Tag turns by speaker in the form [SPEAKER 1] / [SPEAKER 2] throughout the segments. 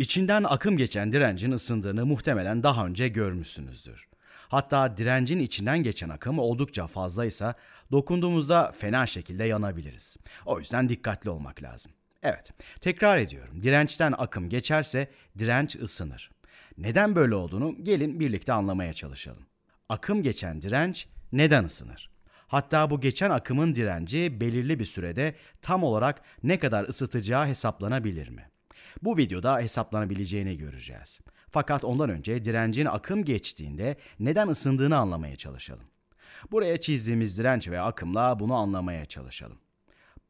[SPEAKER 1] İçinden akım geçen direncin ısındığını muhtemelen daha önce görmüşsünüzdür. Hatta direncin içinden geçen akım oldukça fazlaysa dokunduğumuzda fena şekilde yanabiliriz. O yüzden dikkatli olmak lazım. Evet, tekrar ediyorum. Dirençten akım geçerse direnç ısınır. Neden böyle olduğunu gelin birlikte anlamaya çalışalım. Akım geçen direnç neden ısınır? Hatta bu geçen akımın direnci belirli bir sürede tam olarak ne kadar ısıtacağı hesaplanabilir mi? Bu videoda hesaplanabileceğini göreceğiz. Fakat ondan önce direncin akım geçtiğinde neden ısındığını anlamaya çalışalım. Buraya çizdiğimiz direnç ve akımla bunu anlamaya çalışalım.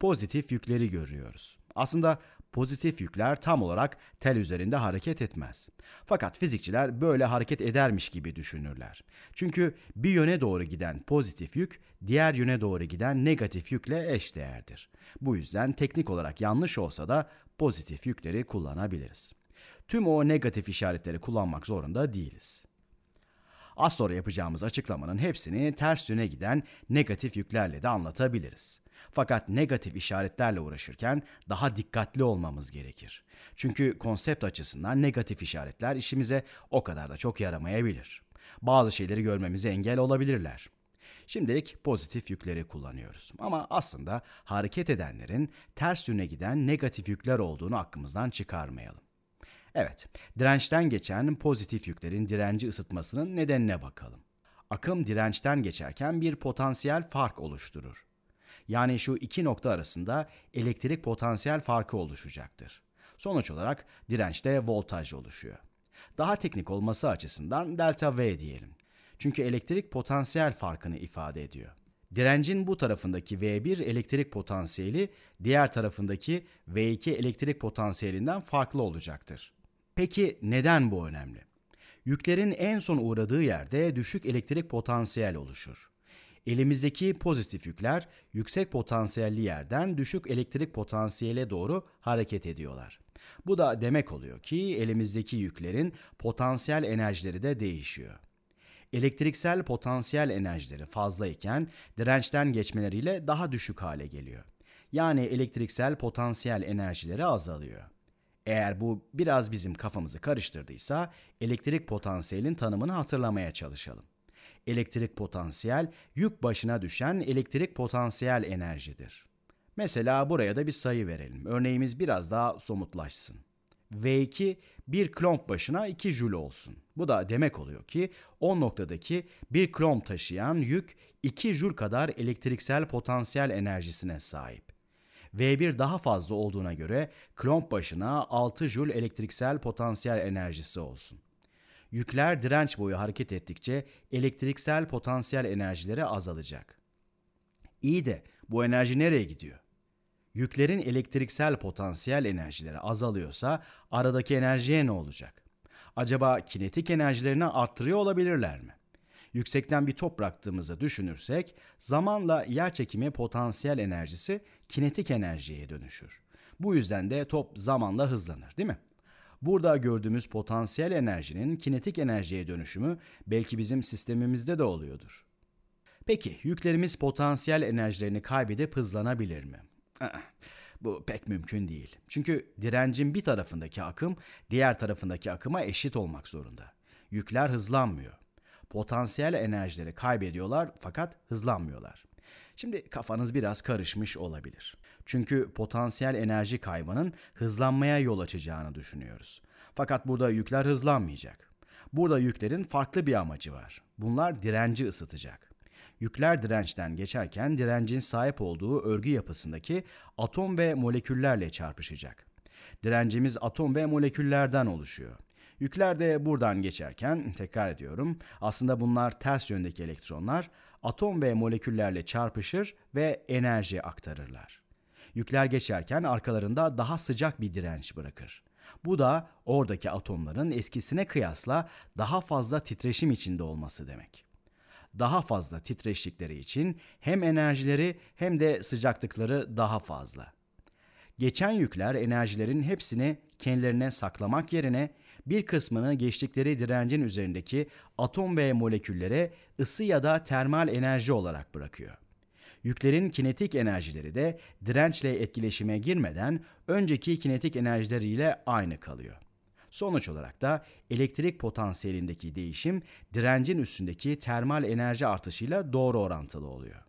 [SPEAKER 1] Pozitif yükleri görüyoruz. Aslında pozitif yükler tam olarak tel üzerinde hareket etmez. Fakat fizikçiler böyle hareket edermiş gibi düşünürler. Çünkü bir yöne doğru giden pozitif yük diğer yöne doğru giden negatif yükle eşdeğerdir. Bu yüzden teknik olarak yanlış olsa da pozitif yükleri kullanabiliriz. Tüm o negatif işaretleri kullanmak zorunda değiliz. Az sonra yapacağımız açıklamanın hepsini ters yöne giden negatif yüklerle de anlatabiliriz. Fakat negatif işaretlerle uğraşırken daha dikkatli olmamız gerekir. Çünkü konsept açısından negatif işaretler işimize o kadar da çok yaramayabilir. Bazı şeyleri görmemize engel olabilirler. Şimdilik pozitif yükleri kullanıyoruz. Ama aslında hareket edenlerin ters yöne giden negatif yükler olduğunu aklımızdan çıkarmayalım. Evet, dirençten geçen pozitif yüklerin direnci ısıtmasının nedenine bakalım. Akım dirençten geçerken bir potansiyel fark oluşturur yani şu iki nokta arasında elektrik potansiyel farkı oluşacaktır. Sonuç olarak dirençte voltaj oluşuyor. Daha teknik olması açısından delta V diyelim. Çünkü elektrik potansiyel farkını ifade ediyor. Direncin bu tarafındaki V1 elektrik potansiyeli diğer tarafındaki V2 elektrik potansiyelinden farklı olacaktır. Peki neden bu önemli? Yüklerin en son uğradığı yerde düşük elektrik potansiyel oluşur. Elimizdeki pozitif yükler yüksek potansiyelli yerden düşük elektrik potansiyele doğru hareket ediyorlar. Bu da demek oluyor ki elimizdeki yüklerin potansiyel enerjileri de değişiyor. Elektriksel potansiyel enerjileri fazlayken dirençten geçmeleriyle daha düşük hale geliyor. Yani elektriksel potansiyel enerjileri azalıyor. Eğer bu biraz bizim kafamızı karıştırdıysa elektrik potansiyelin tanımını hatırlamaya çalışalım elektrik potansiyel yük başına düşen elektrik potansiyel enerjidir. Mesela buraya da bir sayı verelim. Örneğimiz biraz daha somutlaşsın. V2 bir klomp başına 2 jül olsun. Bu da demek oluyor ki o noktadaki bir klomp taşıyan yük 2 jül kadar elektriksel potansiyel enerjisine sahip. V1 daha fazla olduğuna göre klomp başına 6 jül elektriksel potansiyel enerjisi olsun. Yükler direnç boyu hareket ettikçe elektriksel potansiyel enerjileri azalacak. İyi de bu enerji nereye gidiyor? Yüklerin elektriksel potansiyel enerjileri azalıyorsa aradaki enerjiye ne olacak? Acaba kinetik enerjilerini arttırıyor olabilirler mi? Yüksekten bir top bıraktığımızı düşünürsek zamanla yer çekimi potansiyel enerjisi kinetik enerjiye dönüşür. Bu yüzden de top zamanla hızlanır değil mi? Burada gördüğümüz potansiyel enerjinin kinetik enerjiye dönüşümü belki bizim sistemimizde de oluyordur. Peki yüklerimiz potansiyel enerjilerini kaybedip hızlanabilir mi? Ah, bu pek mümkün değil. Çünkü direncin bir tarafındaki akım diğer tarafındaki akıma eşit olmak zorunda. Yükler hızlanmıyor. Potansiyel enerjileri kaybediyorlar fakat hızlanmıyorlar. Şimdi kafanız biraz karışmış olabilir. Çünkü potansiyel enerji kaybının hızlanmaya yol açacağını düşünüyoruz. Fakat burada yükler hızlanmayacak. Burada yüklerin farklı bir amacı var. Bunlar direnci ısıtacak. Yükler dirençten geçerken direncin sahip olduğu örgü yapısındaki atom ve moleküllerle çarpışacak. Direncimiz atom ve moleküllerden oluşuyor. Yükler de buradan geçerken tekrar ediyorum aslında bunlar ters yöndeki elektronlar atom ve moleküllerle çarpışır ve enerji aktarırlar. Yükler geçerken arkalarında daha sıcak bir direnç bırakır. Bu da oradaki atomların eskisine kıyasla daha fazla titreşim içinde olması demek. Daha fazla titreştikleri için hem enerjileri hem de sıcaklıkları daha fazla. Geçen yükler enerjilerin hepsini kendilerine saklamak yerine bir kısmını geçtikleri direncin üzerindeki atom ve moleküllere ısı ya da termal enerji olarak bırakıyor. Yüklerin kinetik enerjileri de dirençle etkileşime girmeden önceki kinetik enerjileriyle aynı kalıyor. Sonuç olarak da elektrik potansiyelindeki değişim direncin üstündeki termal enerji artışıyla doğru orantılı oluyor.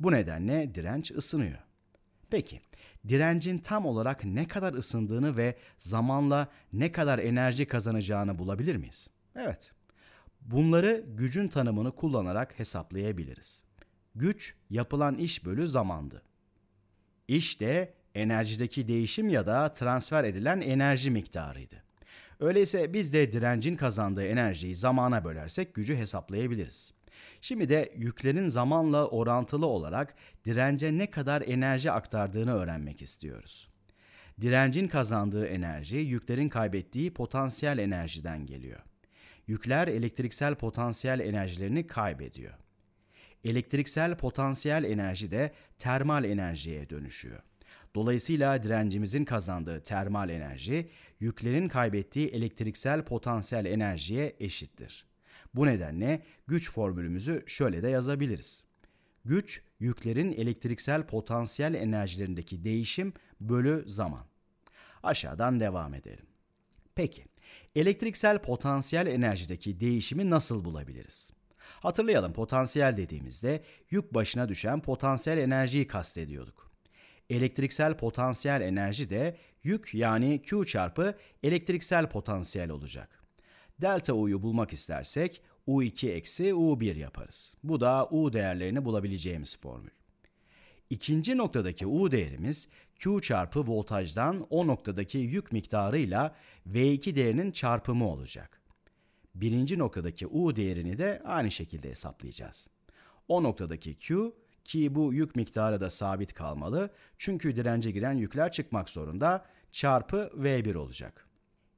[SPEAKER 1] Bu nedenle direnç ısınıyor. Peki direncin tam olarak ne kadar ısındığını ve zamanla ne kadar enerji kazanacağını bulabilir miyiz? Evet. Bunları gücün tanımını kullanarak hesaplayabiliriz. Güç yapılan iş bölü zamandı. İş de enerjideki değişim ya da transfer edilen enerji miktarıydı. Öyleyse biz de direncin kazandığı enerjiyi zamana bölersek gücü hesaplayabiliriz. Şimdi de yüklerin zamanla orantılı olarak dirence ne kadar enerji aktardığını öğrenmek istiyoruz. Direncin kazandığı enerji yüklerin kaybettiği potansiyel enerjiden geliyor. Yükler elektriksel potansiyel enerjilerini kaybediyor. Elektriksel potansiyel enerji de termal enerjiye dönüşüyor. Dolayısıyla direncimizin kazandığı termal enerji, yüklerin kaybettiği elektriksel potansiyel enerjiye eşittir. Bu nedenle güç formülümüzü şöyle de yazabiliriz. Güç, yüklerin elektriksel potansiyel enerjilerindeki değişim bölü zaman. Aşağıdan devam edelim. Peki, elektriksel potansiyel enerjideki değişimi nasıl bulabiliriz? Hatırlayalım potansiyel dediğimizde yük başına düşen potansiyel enerjiyi kastediyorduk. Elektriksel potansiyel enerji de yük yani Q çarpı elektriksel potansiyel olacak. Delta U'yu bulmak istersek U2 eksi U1 yaparız. Bu da U değerlerini bulabileceğimiz formül. İkinci noktadaki U değerimiz Q çarpı voltajdan o noktadaki yük miktarıyla V2 değerinin çarpımı olacak. Birinci noktadaki U değerini de aynı şekilde hesaplayacağız. O noktadaki Q ki bu yük miktarı da sabit kalmalı çünkü dirence giren yükler çıkmak zorunda çarpı V1 olacak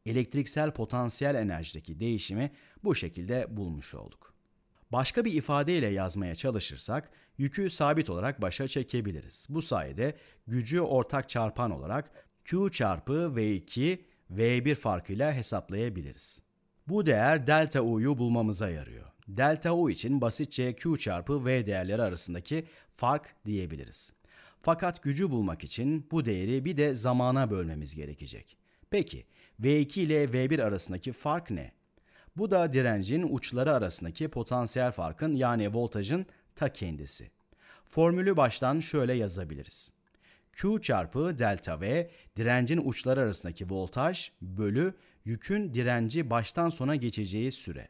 [SPEAKER 1] elektriksel potansiyel enerjideki değişimi bu şekilde bulmuş olduk. Başka bir ifadeyle yazmaya çalışırsak yükü sabit olarak başa çekebiliriz. Bu sayede gücü ortak çarpan olarak Q çarpı V2 V1 farkıyla hesaplayabiliriz. Bu değer delta U'yu bulmamıza yarıyor. Delta U için basitçe Q çarpı V değerleri arasındaki fark diyebiliriz. Fakat gücü bulmak için bu değeri bir de zamana bölmemiz gerekecek. Peki V2 ile V1 arasındaki fark ne? Bu da direncin uçları arasındaki potansiyel farkın yani voltajın ta kendisi. Formülü baştan şöyle yazabiliriz. Q çarpı delta V direncin uçları arasındaki voltaj bölü yükün direnci baştan sona geçeceği süre.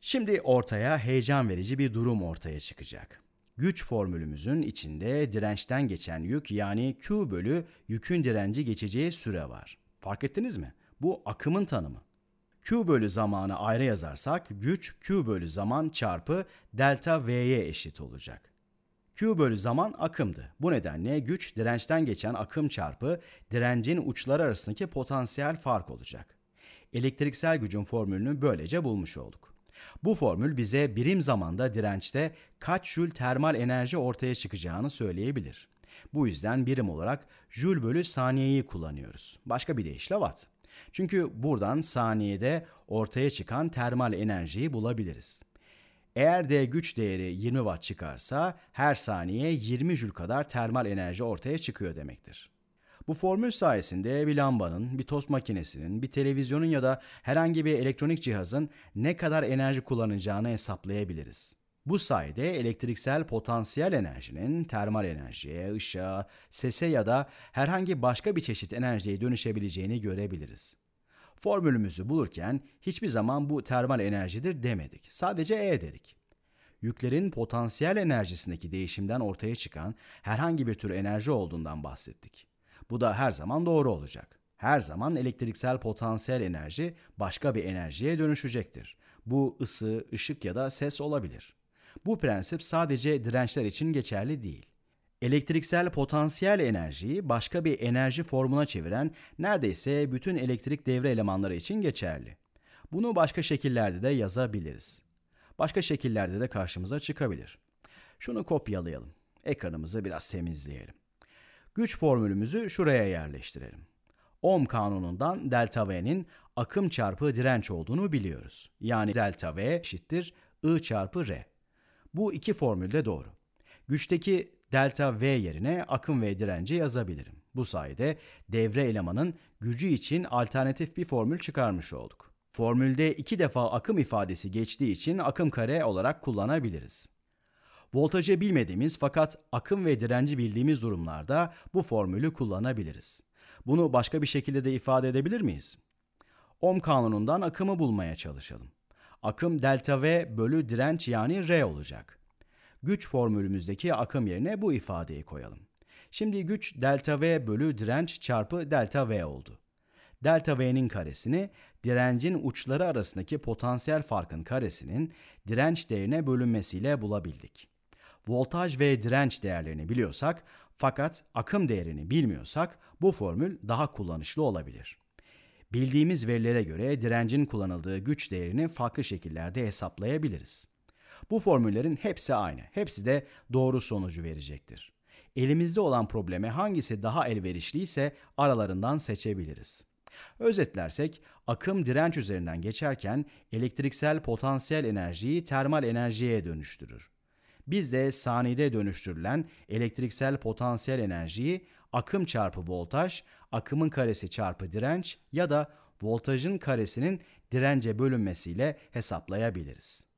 [SPEAKER 1] Şimdi ortaya heyecan verici bir durum ortaya çıkacak. Güç formülümüzün içinde dirençten geçen yük yani Q bölü yükün direnci geçeceği süre var. Fark ettiniz mi? Bu akımın tanımı. Q bölü zamanı ayrı yazarsak güç Q bölü zaman çarpı delta V'ye eşit olacak. Q bölü zaman akımdı. Bu nedenle güç dirençten geçen akım çarpı direncin uçları arasındaki potansiyel fark olacak. Elektriksel gücün formülünü böylece bulmuş olduk. Bu formül bize birim zamanda dirençte kaç jül termal enerji ortaya çıkacağını söyleyebilir. Bu yüzden birim olarak jül bölü saniyeyi kullanıyoruz. Başka bir deyişle watt. Çünkü buradan saniyede ortaya çıkan termal enerjiyi bulabiliriz. Eğer de güç değeri 20 watt çıkarsa her saniye 20 jül kadar termal enerji ortaya çıkıyor demektir. Bu formül sayesinde bir lambanın, bir tost makinesinin, bir televizyonun ya da herhangi bir elektronik cihazın ne kadar enerji kullanacağını hesaplayabiliriz. Bu sayede elektriksel potansiyel enerjinin termal enerjiye, ışığa, sese ya da herhangi başka bir çeşit enerjiye dönüşebileceğini görebiliriz. Formülümüzü bulurken hiçbir zaman bu termal enerjidir demedik. Sadece E dedik. Yüklerin potansiyel enerjisindeki değişimden ortaya çıkan herhangi bir tür enerji olduğundan bahsettik. Bu da her zaman doğru olacak. Her zaman elektriksel potansiyel enerji başka bir enerjiye dönüşecektir. Bu ısı, ışık ya da ses olabilir. Bu prensip sadece dirençler için geçerli değil. Elektriksel potansiyel enerjiyi başka bir enerji formuna çeviren neredeyse bütün elektrik devre elemanları için geçerli. Bunu başka şekillerde de yazabiliriz. Başka şekillerde de karşımıza çıkabilir. Şunu kopyalayalım. Ekranımızı biraz temizleyelim. Güç formülümüzü şuraya yerleştirelim. Ohm kanunundan delta V'nin akım çarpı direnç olduğunu biliyoruz. Yani delta V eşittir I çarpı R. Bu iki formül de doğru. Güçteki delta V yerine akım ve direnci yazabilirim. Bu sayede devre elemanın gücü için alternatif bir formül çıkarmış olduk. Formülde iki defa akım ifadesi geçtiği için akım kare olarak kullanabiliriz. Voltajı bilmediğimiz fakat akım ve direnci bildiğimiz durumlarda bu formülü kullanabiliriz. Bunu başka bir şekilde de ifade edebilir miyiz? Ohm kanunundan akımı bulmaya çalışalım akım delta V bölü direnç yani R olacak. Güç formülümüzdeki akım yerine bu ifadeyi koyalım. Şimdi güç delta V bölü direnç çarpı delta V oldu. Delta V'nin karesini direncin uçları arasındaki potansiyel farkın karesinin direnç değerine bölünmesiyle bulabildik. Voltaj ve direnç değerlerini biliyorsak fakat akım değerini bilmiyorsak bu formül daha kullanışlı olabilir. Bildiğimiz verilere göre direncin kullanıldığı güç değerini farklı şekillerde hesaplayabiliriz. Bu formüllerin hepsi aynı. Hepsi de doğru sonucu verecektir. Elimizde olan probleme hangisi daha elverişliyse aralarından seçebiliriz. Özetlersek, akım direnç üzerinden geçerken elektriksel potansiyel enerjiyi termal enerjiye dönüştürür. Biz de saniyede dönüştürülen elektriksel potansiyel enerjiyi akım çarpı voltaj, akımın karesi çarpı direnç ya da voltajın karesinin dirence bölünmesiyle hesaplayabiliriz.